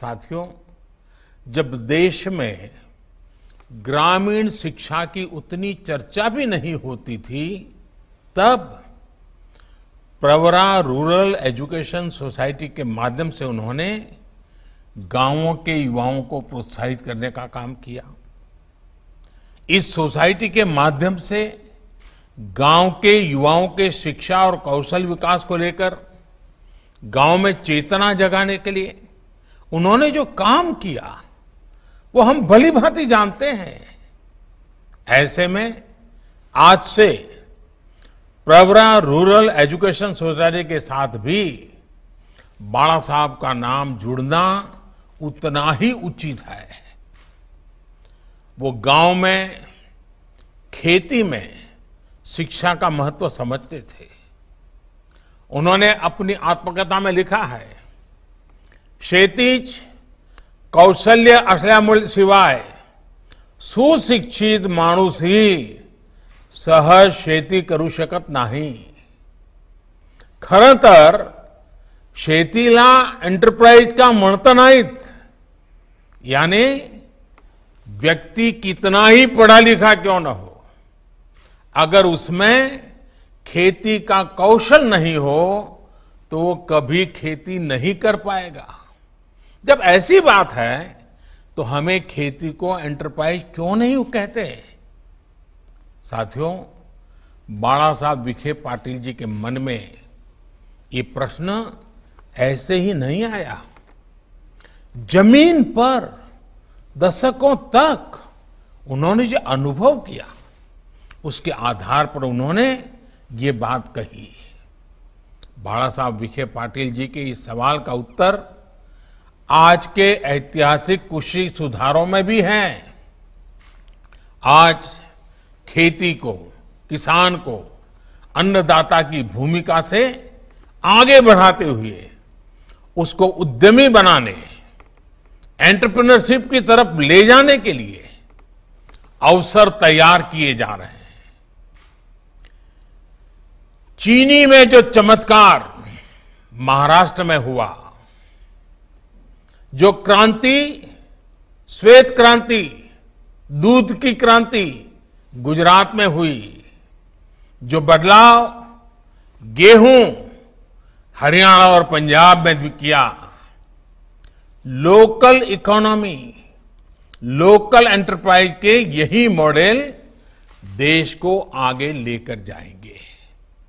साथियों जब देश में ग्रामीण शिक्षा की उतनी चर्चा भी नहीं होती थी तब प्रवरा रूरल एजुकेशन सोसाइटी के माध्यम से उन्होंने गांवों के युवाओं को प्रोत्साहित करने का काम किया इस सोसाइटी के माध्यम से गांव के युवाओं के शिक्षा और कौशल विकास को लेकर गांव में चेतना जगाने के लिए उन्होंने जो काम किया वो हम भली भांति जानते हैं ऐसे में आज से प्रवरा रूरल एजुकेशन सोसाइटी के साथ भी बाड़ा साहब का नाम जुड़ना उतना ही उचित है वो गांव में खेती में शिक्षा का महत्व समझते थे उन्होंने अपनी आत्मकथा में लिखा है शेतीच कौशल्य शिवाय सुशिक्षित ही सहज शेती करू शकत नहीं खरतर शेतीला एंटरप्राइज का म्हणतं नहीं यानी व्यक्ति कितना ही पढ़ा लिखा क्यों न हो अगर उसमें खेती का कौशल नहीं हो तो वो कभी खेती नहीं कर पाएगा जब ऐसी बात है तो हमें खेती को एंटरप्राइज क्यों नहीं कहते साथियों बाड़ा साहब विखे पाटिल जी के मन में ये प्रश्न ऐसे ही नहीं आया जमीन पर दशकों तक उन्होंने जो अनुभव किया उसके आधार पर उन्होंने ये बात कही बाड़ा साहब विखे पाटिल जी के इस सवाल का उत्तर आज के ऐतिहासिक कृषि सुधारों में भी हैं आज खेती को किसान को अन्नदाता की भूमिका से आगे बढ़ाते हुए उसको उद्यमी बनाने एंटरप्रेन्योरशिप की तरफ ले जाने के लिए अवसर तैयार किए जा रहे हैं चीनी में जो चमत्कार महाराष्ट्र में हुआ जो क्रांति श्वेत क्रांति दूध की क्रांति गुजरात में हुई जो बदलाव गेहूं हरियाणा और पंजाब में भी किया लोकल इकोनॉमी लोकल एंटरप्राइज के यही मॉडल देश को आगे लेकर जाएंगे